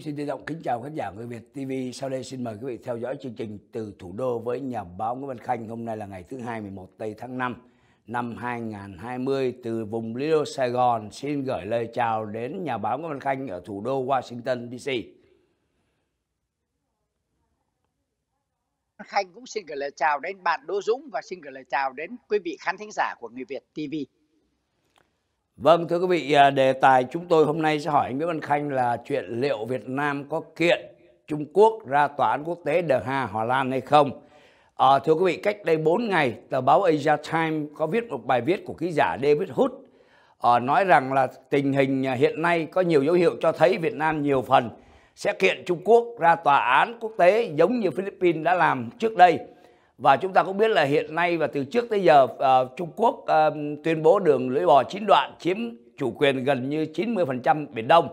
xin trân trọng kính chào khán giả người Việt TV. Sau đây xin mời quý vị theo dõi chương trình từ thủ đô với nhà báo Nguyễn Văn Khanh. Hôm nay là ngày thứ hai 11 tây tháng 5 năm 2020 từ vùng Lido Sài Gòn xin gửi lời chào đến nhà báo Nguyễn Văn Khanh ở thủ đô Washington DC. Khanh cũng xin gửi lời chào đến bạn Đỗ Dũng và xin gửi lời chào đến quý vị khán thính giả của Người Việt TV. Vâng thưa quý vị, à, đề tài chúng tôi hôm nay sẽ hỏi anh Nguyễn Văn Khanh là chuyện liệu Việt Nam có kiện Trung Quốc ra tòa án quốc tế The Hà Hòa Lan hay không? À, thưa quý vị, cách đây 4 ngày, tờ báo Asia Times có viết một bài viết của ký giả David Hood à, nói rằng là tình hình hiện nay có nhiều dấu hiệu cho thấy Việt Nam nhiều phần sẽ kiện Trung Quốc ra tòa án quốc tế giống như Philippines đã làm trước đây và chúng ta cũng biết là hiện nay và từ trước tới giờ uh, Trung Quốc uh, tuyên bố đường lưỡi bò chín đoạn chiếm chủ quyền gần như 90% Biển Đông.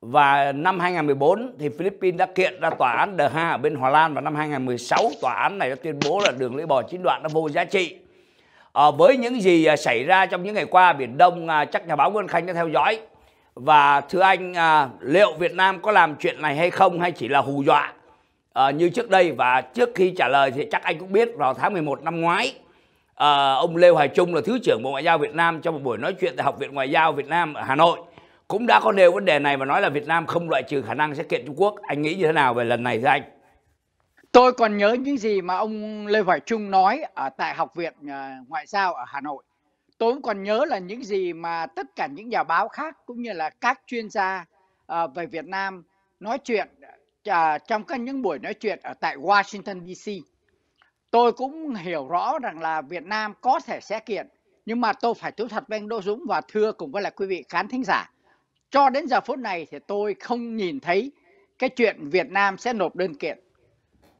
Và năm 2014 thì Philippines đã kiện ra tòa án The Ha ở bên Hòa Lan và năm 2016 tòa án này đã tuyên bố là đường lưỡi bò chín đoạn nó vô giá trị. À, với những gì xảy ra trong những ngày qua Biển Đông à, chắc nhà báo Nguyễn Khánh đã theo dõi. Và thưa anh, à, liệu Việt Nam có làm chuyện này hay không hay chỉ là hù dọa? à, như trước đây và trước khi trả lời thì chắc anh cũng biết vào tháng 11 năm ngoái à, ông Lê Hoài Trung là Thứ trưởng Bộ Ngoại giao Việt Nam trong một buổi nói chuyện tại Học viện Ngoại giao Việt Nam ở Hà Nội cũng đã có nêu vấn đề này và nói là Việt Nam không loại trừ khả năng sẽ kiện Trung Quốc. Anh nghĩ như thế nào về lần này thưa anh? Tôi còn nhớ những gì mà ông Lê Hoài Trung nói ở tại Học viện ờ, Ngoại giao ở Hà Nội. Tôi cũng còn nhớ là những gì mà tất cả những nhà báo khác cũng như là các chuyên gia về Việt Nam nói chuyện à, trong các những buổi nói chuyện ở tại Washington DC tôi cũng hiểu rõ rằng là Việt Nam có thể sẽ kiện nhưng mà tôi phải thú thật với anh Đỗ Dũng và thưa cùng với lại quý vị khán thính giả cho đến giờ phút này thì tôi không nhìn thấy cái chuyện Việt Nam sẽ nộp đơn kiện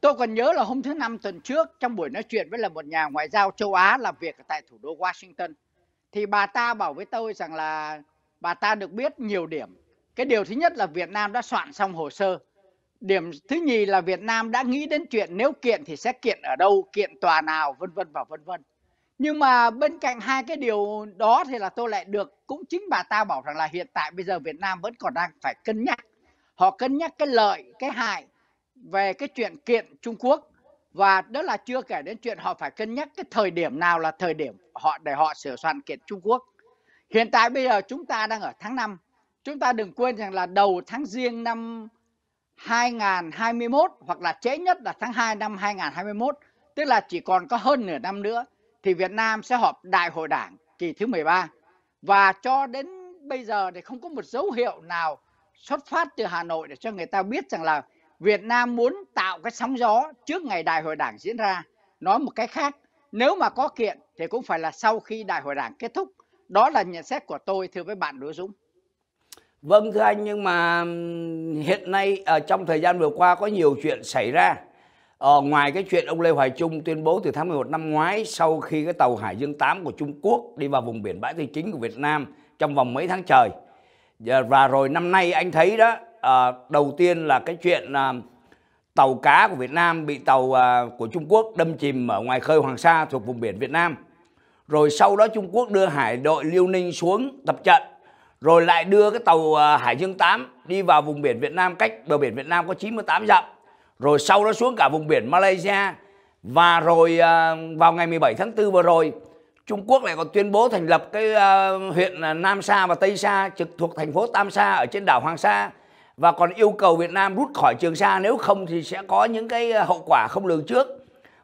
tôi còn nhớ là hôm thứ năm tuần trước trong buổi nói chuyện với là một nhà ngoại giao châu Á làm việc tại thủ đô Washington thì bà ta bảo với tôi rằng là bà ta được biết nhiều điểm cái điều thứ nhất là Việt Nam đã soạn xong hồ sơ điểm thứ nhì là Việt Nam đã nghĩ đến chuyện nếu kiện thì sẽ kiện ở đâu kiện tòa nào vân vân và vân vân nhưng mà bên cạnh hai cái điều đó thì là tôi lại được cũng chính bà ta bảo rằng là hiện tại bây giờ Việt Nam vẫn còn đang phải cân nhắc họ cân nhắc cái lợi cái hại về cái chuyện kiện Trung Quốc và đó là chưa kể đến chuyện họ phải cân nhắc cái thời điểm nào là thời điểm họ để họ sửa soạn kiện Trung Quốc hiện tại bây giờ chúng ta đang ở tháng 5 chúng ta đừng quên rằng là đầu tháng riêng năm 2021 hoặc là trễ nhất là tháng 2 năm 2021, tức là chỉ còn có hơn nửa năm nữa thì Việt Nam sẽ họp Đại hội Đảng kỳ thứ 13. Và cho đến bây giờ thì không có một dấu hiệu nào xuất phát từ Hà Nội để cho người ta biết rằng là Việt Nam muốn tạo cái sóng gió trước ngày Đại hội Đảng diễn ra. Nói một cái khác, nếu mà có kiện thì cũng phải là sau khi Đại hội Đảng kết thúc. Đó là nhận xét của tôi thưa với bạn Đỗ Dũng. Vâng thưa anh nhưng mà hiện nay ở ờ, trong thời gian vừa qua có nhiều chuyện xảy ra. Ờ, ngoài cái chuyện ông Lê Hoài Trung tuyên bố từ tháng 11 năm ngoái sau khi cái tàu Hải Dương 8 của Trung Quốc đi vào vùng biển bãi tư chính của Việt Nam trong vòng mấy tháng trời. Và rồi năm nay anh thấy đó, à, đầu tiên là cái chuyện à, tàu cá của Việt Nam bị tàu à, của Trung Quốc đâm chìm ở ngoài khơi Hoàng Sa thuộc vùng biển Việt Nam. Rồi sau đó Trung Quốc đưa hải đội Liêu Ninh xuống tập trận rồi lại đưa cái tàu à, Hải Dương 8 đi vào vùng biển Việt Nam cách bờ biển Việt Nam có 98 dặm rồi sau đó xuống cả vùng biển Malaysia và rồi à, vào ngày 17 tháng 4 vừa rồi Trung Quốc lại còn tuyên bố thành lập cái à, huyện Nam Sa và Tây Sa trực thuộc thành phố Tam Sa ở trên đảo Hoàng Sa và còn yêu cầu Việt Nam rút khỏi Trường Sa nếu không thì sẽ có những cái hậu quả không lường trước.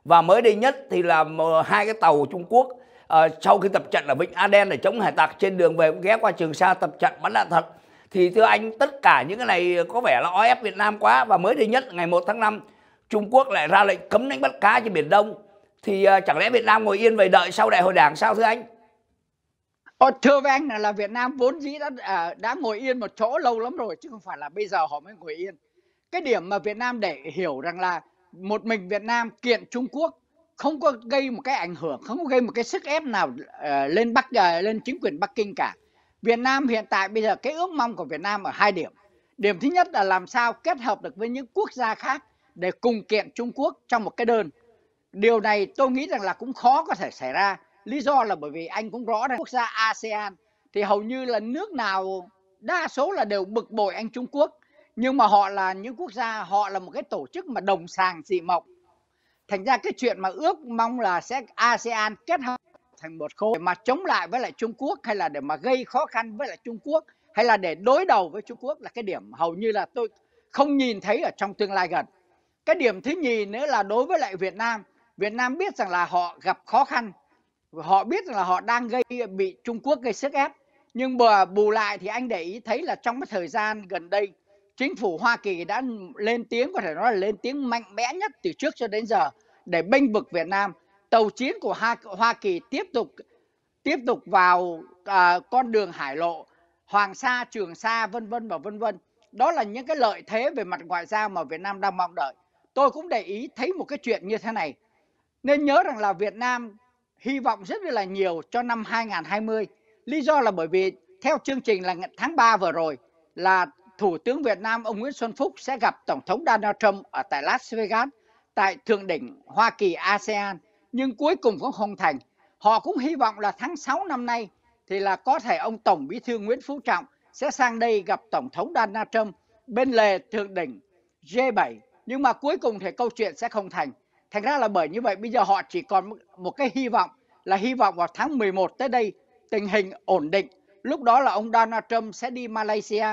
Và mới đây nhất thì là hai cái tàu Trung Quốc à, sau khi tập trận ở Vịnh Aden để chống hải tặc trên đường về cũng ghé qua Trường Sa tập trận bắn đạn thật thì thưa anh tất cả những cái này có vẻ là ói Việt Nam quá và mới đây nhất ngày 1 tháng 5 Trung Quốc lại ra lệnh cấm đánh bắt cá trên Biển Đông thì à, chẳng lẽ Việt Nam ngồi yên về đợi sau đại hội đảng sao thưa anh? Ô, ờ, thưa với anh là Việt Nam vốn dĩ đã à, đã ngồi yên một chỗ lâu lắm rồi chứ không phải là bây giờ họ mới ngồi yên. Cái điểm mà Việt Nam để hiểu rằng là một mình Việt Nam kiện Trung Quốc không có gây một cái ảnh hưởng không có gây một cái sức ép nào uh, lên bắc uh, lên chính quyền bắc kinh cả việt nam hiện tại bây giờ cái ước mong của việt nam ở hai điểm điểm thứ nhất là làm sao kết hợp được với những quốc gia khác để cùng kiện trung quốc trong một cái đơn điều này tôi nghĩ rằng là cũng khó có thể xảy ra lý do là bởi vì anh cũng rõ rằng quốc gia asean thì hầu như là nước nào đa số là đều bực bội anh trung quốc nhưng mà họ là những quốc gia họ là một cái tổ chức mà đồng sàng dị mộng thành ra cái chuyện mà ước mong là sẽ ASEAN kết hợp thành một khối để mà chống lại với lại Trung Quốc hay là để mà gây khó khăn với lại Trung Quốc hay là để đối đầu với Trung Quốc là cái điểm hầu như là tôi không nhìn thấy ở trong tương lai gần. Cái điểm thứ nhì nữa là đối với lại Việt Nam, Việt Nam biết rằng là họ gặp khó khăn, họ biết rằng là họ đang gây bị Trung Quốc gây sức ép. Nhưng mà bù lại thì anh để ý thấy là trong cái thời gian gần đây chính phủ Hoa Kỳ đã lên tiếng có thể nói là lên tiếng mạnh mẽ nhất từ trước cho đến giờ để bênh vực Việt Nam. Tàu chiến của Hoa, Hoa Kỳ tiếp tục tiếp tục vào à, con đường hải lộ Hoàng Sa, Trường Sa vân vân và vân vân. Đó là những cái lợi thế về mặt ngoại giao mà Việt Nam đang mong đợi. Tôi cũng để ý thấy một cái chuyện như thế này. Nên nhớ rằng là Việt Nam hy vọng rất là nhiều cho năm 2020. Lý do là bởi vì theo chương trình là tháng 3 vừa rồi là Thủ tướng Việt Nam ông Nguyễn Xuân Phúc sẽ gặp Tổng thống Donald Trump ở tại Las Vegas tại thượng đỉnh Hoa Kỳ ASEAN nhưng cuối cùng cũng không thành. Họ cũng hy vọng là tháng 6 năm nay thì là có thể ông Tổng Bí thư Nguyễn Phú Trọng sẽ sang đây gặp Tổng thống Donald Trump bên lề thượng đỉnh G7 nhưng mà cuối cùng thì câu chuyện sẽ không thành. Thành ra là bởi như vậy bây giờ họ chỉ còn một cái hy vọng là hy vọng vào tháng 11 tới đây tình hình ổn định. Lúc đó là ông Donald Trump sẽ đi Malaysia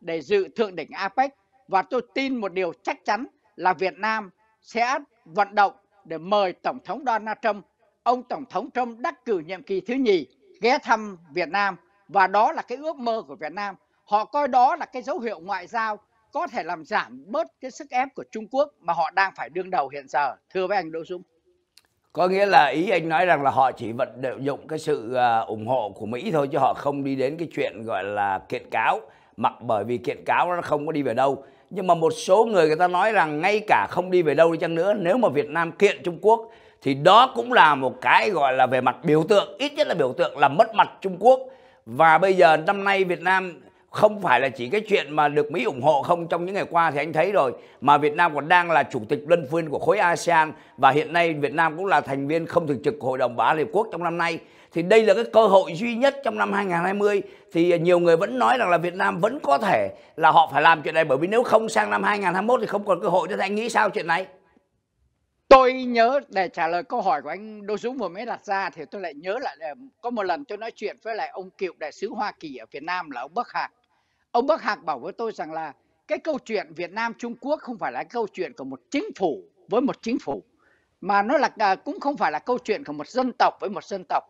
để dự thượng đỉnh APEC và tôi tin một điều chắc chắn là Việt Nam sẽ vận động để mời Tổng thống Donald Trump, ông Tổng thống Trump đắc cử nhiệm kỳ thứ nhì ghé thăm Việt Nam và đó là cái ước mơ của Việt Nam. Họ coi đó là cái dấu hiệu ngoại giao có thể làm giảm bớt cái sức ép của Trung Quốc mà họ đang phải đương đầu hiện giờ. Thưa với anh Đỗ Dũng. Có nghĩa là ý anh nói rằng là họ chỉ vận dụng cái sự à, ủng hộ của Mỹ thôi chứ họ không đi đến cái chuyện gọi là kiện cáo mặc bởi vì kiện cáo nó không có đi về đâu nhưng mà một số người người ta nói rằng ngay cả không đi về đâu đi chăng nữa nếu mà Việt Nam kiện Trung Quốc thì đó cũng là một cái gọi là về mặt biểu tượng ít nhất là biểu tượng là mất mặt Trung Quốc và bây giờ năm nay Việt Nam không phải là chỉ cái chuyện mà được Mỹ ủng hộ không trong những ngày qua thì anh thấy rồi mà Việt Nam còn đang là chủ tịch luân phiên của khối ASEAN và hiện nay Việt Nam cũng là thành viên không thường trực của Hội đồng Bảo an Liên Hợp Quốc trong năm nay thì đây là cái cơ hội duy nhất trong năm 2020 thì nhiều người vẫn nói rằng là Việt Nam vẫn có thể là họ phải làm chuyện này bởi vì nếu không sang năm 2021 thì không còn cơ hội nữa thì anh nghĩ sao chuyện này? Tôi nhớ để trả lời câu hỏi của anh Đô Dũng vừa mới đặt ra thì tôi lại nhớ lại có một lần tôi nói chuyện với lại ông cựu đại sứ Hoa Kỳ ở Việt Nam là ông Bắc Hạc Ông Bắc Hạc bảo với tôi rằng là cái câu chuyện Việt Nam Trung Quốc không phải là câu chuyện của một chính phủ với một chính phủ mà nó là à, cũng không phải là câu chuyện của một dân tộc với một dân tộc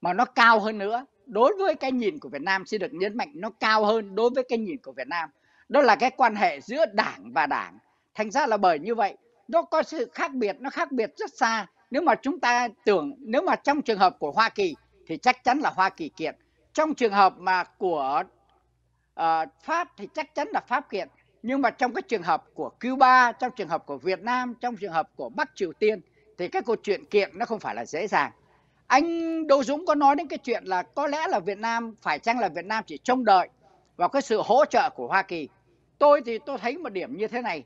mà nó cao hơn nữa đối với cái nhìn của Việt Nam xin được nhấn mạnh nó cao hơn đối với cái nhìn của Việt Nam đó là cái quan hệ giữa đảng và đảng thành ra là bởi như vậy nó có sự khác biệt nó khác biệt rất xa nếu mà chúng ta tưởng nếu mà trong trường hợp của Hoa Kỳ thì chắc chắn là Hoa Kỳ kiện trong trường hợp mà của Ờ, pháp thì chắc chắn là pháp kiện nhưng mà trong cái trường hợp của Cuba trong trường hợp của Việt Nam trong trường hợp của Bắc Triều Tiên thì cái cuộc chuyện kiện nó không phải là dễ dàng anh Đỗ Dũng có nói đến cái chuyện là có lẽ là Việt Nam phải chăng là Việt Nam chỉ trông đợi vào cái sự hỗ trợ của Hoa Kỳ tôi thì tôi thấy một điểm như thế này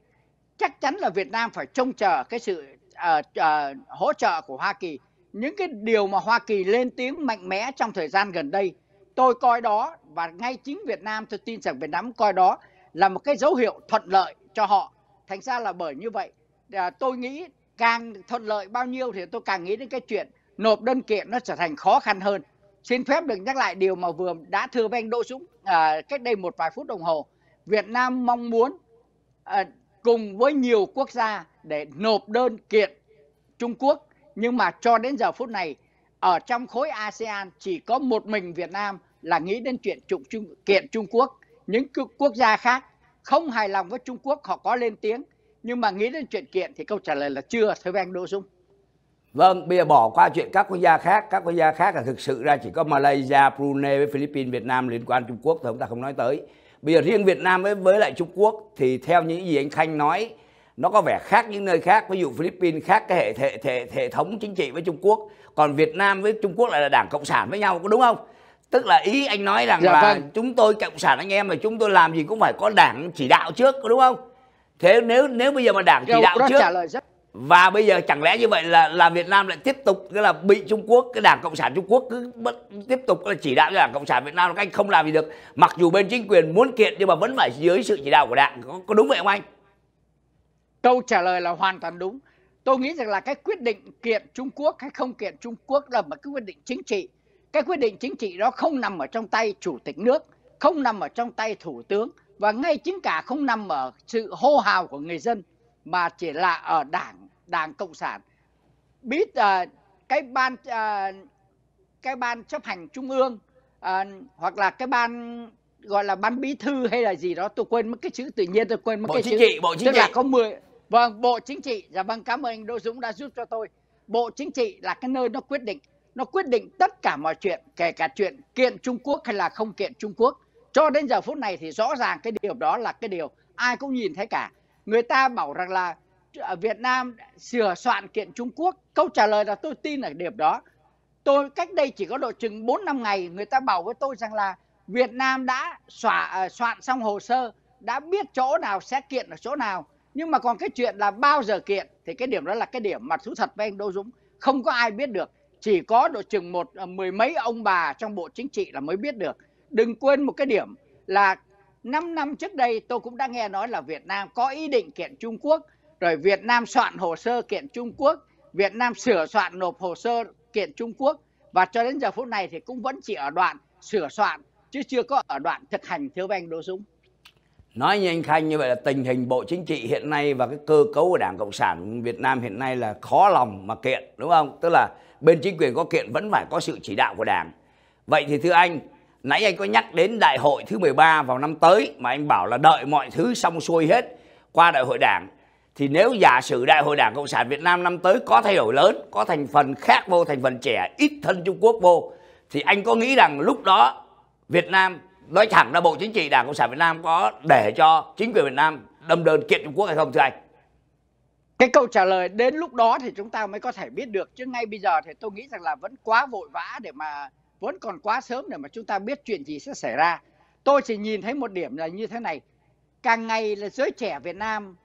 chắc chắn là Việt Nam phải trông chờ cái sự uh, uh, hỗ trợ của Hoa Kỳ những cái điều mà Hoa Kỳ lên tiếng mạnh mẽ trong thời gian gần đây tôi coi đó và ngay chính Việt Nam tôi tin rằng Việt Nam coi đó là một cái dấu hiệu thuận lợi cho họ. Thành ra là bởi như vậy à, tôi nghĩ càng thuận lợi bao nhiêu thì tôi càng nghĩ đến cái chuyện nộp đơn kiện nó trở thành khó khăn hơn. Xin phép được nhắc lại điều mà vừa đã thưa với anh Đỗ Dũng à, cách đây một vài phút đồng hồ. Việt Nam mong muốn à, cùng với nhiều quốc gia để nộp đơn kiện Trung Quốc nhưng mà cho đến giờ phút này ở trong khối ASEAN chỉ có một mình Việt Nam là nghĩ đến chuyện trụng Trung, kiện Trung Quốc. Những quốc gia khác không hài lòng với Trung Quốc họ có lên tiếng. Nhưng mà nghĩ đến chuyện kiện thì câu trả lời là chưa thưa với anh Đỗ Dung. Vâng, bây giờ bỏ qua chuyện các quốc gia khác, các quốc gia khác là thực sự ra chỉ có Malaysia, Brunei với Philippines, Việt Nam liên quan Trung Quốc thì chúng ta không nói tới. Bây giờ riêng Việt Nam với với lại Trung Quốc thì theo những gì anh Khanh nói nó có vẻ khác những nơi khác, ví dụ Philippines khác cái hệ hệ hệ, hệ thống chính trị với Trung Quốc, còn Việt Nam với Trung Quốc lại là đảng cộng sản với nhau có đúng không? tức là ý anh nói rằng dạ, là vâng. chúng tôi cộng sản anh em mà chúng tôi làm gì cũng phải có đảng chỉ đạo trước đúng không thế nếu nếu bây giờ mà đảng chỉ Điều đạo trước trả lời rất... và bây giờ chẳng lẽ như vậy là là Việt Nam lại tiếp tục cái là bị Trung Quốc cái đảng cộng sản Trung Quốc cứ bất, tiếp tục là chỉ đạo cho đảng cộng sản Việt Nam là anh không làm gì được mặc dù bên chính quyền muốn kiện nhưng mà vẫn phải dưới sự chỉ đạo của đảng có, có đúng vậy không anh câu trả lời là hoàn toàn đúng tôi nghĩ rằng là cái quyết định kiện Trung Quốc hay không kiện Trung Quốc là một cái quyết định chính trị cái quyết định chính trị đó không nằm ở trong tay chủ tịch nước, không nằm ở trong tay thủ tướng và ngay chính cả không nằm ở sự hô hào của người dân mà chỉ là ở đảng đảng cộng sản biết à, cái ban à, cái ban chấp hành trung ương à, hoặc là cái ban gọi là ban bí thư hay là gì đó tôi quên mất cái chữ tự nhiên tôi quên mất bộ cái chính chữ trị, bộ chính tức trị. là có 10 vâng bộ chính trị dạ vâng cảm ơn anh Đỗ Dũng đã giúp cho tôi bộ chính trị là cái nơi nó quyết định nó quyết định tất cả mọi chuyện kể cả chuyện kiện Trung Quốc hay là không kiện Trung Quốc cho đến giờ phút này thì rõ ràng cái điều đó là cái điều ai cũng nhìn thấy cả người ta bảo rằng là ờ, Việt Nam sửa soạn kiện Trung Quốc câu trả lời là tôi tin ở điểm đó tôi cách đây chỉ có độ chừng 4 năm ngày người ta bảo với tôi rằng là Việt Nam đã xóa, ờ, soạn xong hồ sơ đã biết chỗ nào sẽ kiện ở chỗ nào nhưng mà còn cái chuyện là bao giờ kiện thì cái điểm đó là cái điểm mà thú thật với anh Đỗ Dũng không có ai biết được chỉ có độ chừng một à, mười mấy ông bà trong bộ chính trị là mới biết được đừng quên một cái điểm là 5 năm trước đây tôi cũng đã nghe nói là Việt Nam có ý định kiện Trung Quốc rồi Việt Nam soạn hồ sơ kiện Trung Quốc Việt Nam sửa soạn nộp hồ sơ kiện Trung Quốc và cho đến giờ phút này thì cũng vẫn chỉ ở đoạn sửa soạn chứ chưa có ở đoạn thực hành thưa anh Đỗ Dũng Nói như anh Khanh như vậy là tình hình Bộ Chính trị hiện nay và cái cơ cấu của Đảng Cộng sản Việt Nam hiện nay là khó lòng mà kiện đúng không? Tức là bên chính quyền có kiện vẫn phải có sự chỉ đạo của Đảng. Vậy thì thưa anh, nãy anh có nhắc đến đại hội thứ 13 vào năm tới mà anh bảo là đợi mọi thứ xong xuôi hết qua đại hội Đảng thì nếu giả sử đại hội Đảng Cộng sản Việt Nam năm tới có thay đổi lớn, có thành phần khác vô, thành phần trẻ, ít thân Trung Quốc vô thì anh có nghĩ rằng lúc đó Việt Nam nói thẳng là Bộ Chính trị Đảng Cộng sản Việt Nam có để cho chính quyền Việt Nam đâm đơn kiện Trung Quốc hay không thưa anh? cái câu trả lời đến lúc đó thì chúng ta mới có thể biết được chứ ngay bây giờ thì tôi nghĩ rằng là vẫn quá vội vã để mà vẫn còn quá sớm để mà chúng ta biết chuyện gì sẽ xảy ra tôi chỉ nhìn thấy một điểm là như thế này càng ngày là giới trẻ Việt Nam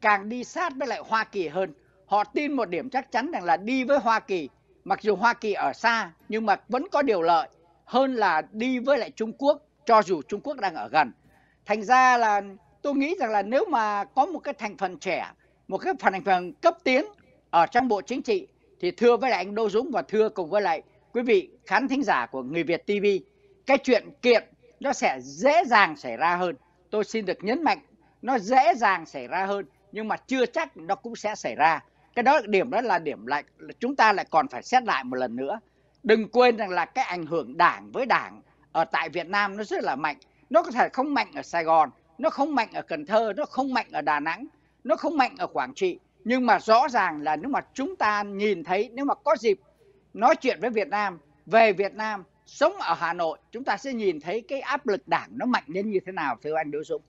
càng đi sát với lại Hoa Kỳ hơn họ tin một điểm chắc chắn rằng là đi với Hoa Kỳ mặc dù Hoa Kỳ ở xa nhưng mà vẫn có điều lợi hơn là đi với lại Trung Quốc cho dù Trung Quốc đang ở gần thành ra là tôi nghĩ rằng là nếu mà có một cái thành phần trẻ một cái phần thành phần cấp tiến ở trong bộ chính trị thì thưa với lại anh Đô Dũng và thưa cùng với lại quý vị khán thính giả của Người Việt TV cái chuyện kiện nó sẽ dễ dàng xảy ra hơn tôi xin được nhấn mạnh nó dễ dàng xảy ra hơn nhưng mà chưa chắc nó cũng sẽ xảy ra cái đó điểm đó là điểm lại chúng ta lại còn phải xét lại một lần nữa đừng quên rằng là cái ảnh hưởng đảng với đảng ở tại Việt Nam nó rất là mạnh nó có thể không mạnh ở Sài Gòn nó không mạnh ở Cần Thơ nó không mạnh ở Đà Nẵng nó không mạnh ở Quảng Trị nhưng mà rõ ràng là nếu mà chúng ta nhìn thấy nếu mà có dịp nói chuyện với Việt Nam về Việt Nam sống ở Hà Nội chúng ta sẽ nhìn thấy cái áp lực đảng nó mạnh đến như thế nào thưa anh Đỗ Dũng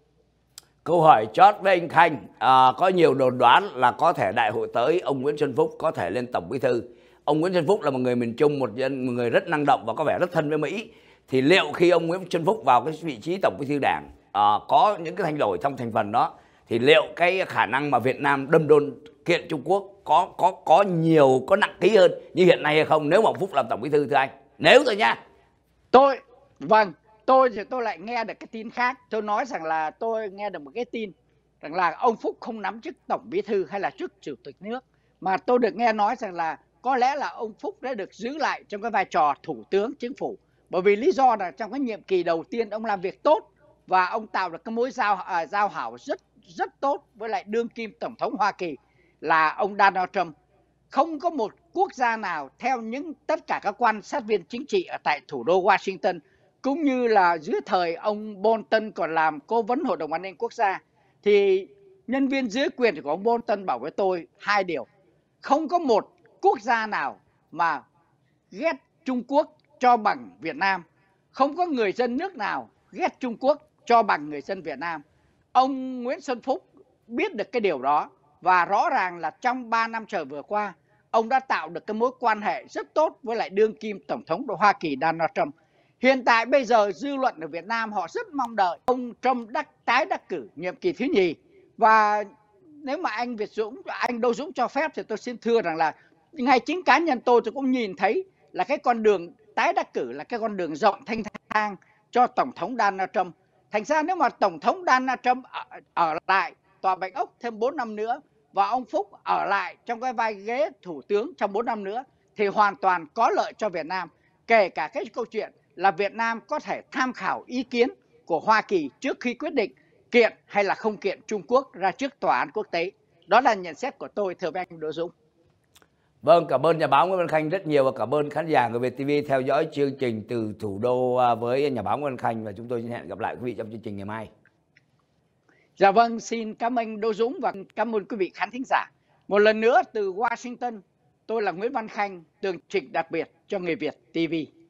Câu hỏi chót với anh Khanh à, có nhiều đồn đoán là có thể đại hội tới ông Nguyễn Xuân Phúc có thể lên tổng bí thư ông Nguyễn Xuân Phúc là một người miền Trung một, một người rất năng động và có vẻ rất thân với Mỹ thì liệu khi ông Nguyễn Xuân Phúc vào cái vị trí tổng bí thư đảng à, có những cái thay đổi trong thành phần đó thì liệu cái khả năng mà Việt Nam đâm đôn kiện Trung Quốc có có có nhiều có nặng ký hơn như hiện nay hay không nếu mà ông Phúc làm tổng bí thư thưa anh nếu rồi nha tôi vâng tôi thì tôi lại nghe được cái tin khác tôi nói rằng là tôi nghe được một cái tin rằng là ông Phúc không nắm chức tổng bí thư hay là chức chủ tịch nước mà tôi được nghe nói rằng là có lẽ là ông Phúc đã được giữ lại trong cái vai trò thủ tướng chính phủ bởi vì lý do là trong cái nhiệm kỳ đầu tiên ông làm việc tốt và ông tạo được cái mối giao à, giao hảo rất rất tốt với lại đương kim tổng thống Hoa Kỳ là ông Donald Trump. Không có một quốc gia nào theo những tất cả các quan sát viên chính trị ở tại thủ đô Washington cũng như là dưới thời ông Bolton còn làm cố vấn Hội đồng An ninh Quốc gia thì nhân viên dưới quyền của ông Bolton bảo với tôi hai điều. Không có một quốc gia nào mà ghét Trung Quốc cho bằng Việt Nam. Không có người dân nước nào ghét Trung Quốc cho bằng người dân Việt Nam ông Nguyễn Xuân Phúc biết được cái điều đó và rõ ràng là trong 3 năm trời vừa qua ông đã tạo được cái mối quan hệ rất tốt với lại đương kim tổng thống của Hoa Kỳ Donald Trump. Hiện tại bây giờ dư luận ở Việt Nam họ rất mong đợi ông Trump đắc tái đắc cử nhiệm kỳ thứ nhì và nếu mà anh Việt Dũng anh Đô Dũng cho phép thì tôi xin thưa rằng là ngay chính cá nhân tôi tôi cũng nhìn thấy là cái con đường tái đắc cử là cái con đường rộng thanh thang cho tổng thống Donald Trump thành ra nếu mà tổng thống Donald Trump ở, ở lại tòa Bạch Ốc thêm 4 năm nữa và ông Phúc ở lại trong cái vai ghế thủ tướng trong 4 năm nữa thì hoàn toàn có lợi cho Việt Nam kể cả cái câu chuyện là Việt Nam có thể tham khảo ý kiến của Hoa Kỳ trước khi quyết định kiện hay là không kiện Trung Quốc ra trước tòa án quốc tế. Đó là nhận xét của tôi thưa với anh Đỗ Dũng. Vâng, cảm ơn nhà báo Nguyễn Văn Khanh rất nhiều và cảm ơn khán giả người Việt TV theo dõi chương trình từ thủ đô à, với nhà báo Nguyễn Văn Khanh và chúng tôi xin hẹn gặp lại quý vị trong chương trình ngày mai. Dạ vâng, xin cảm ơn Đỗ Dũng và cảm ơn quý vị khán thính giả. Một lần nữa từ Washington, tôi là Nguyễn Văn Khanh, tường trình đặc biệt cho người Việt TV.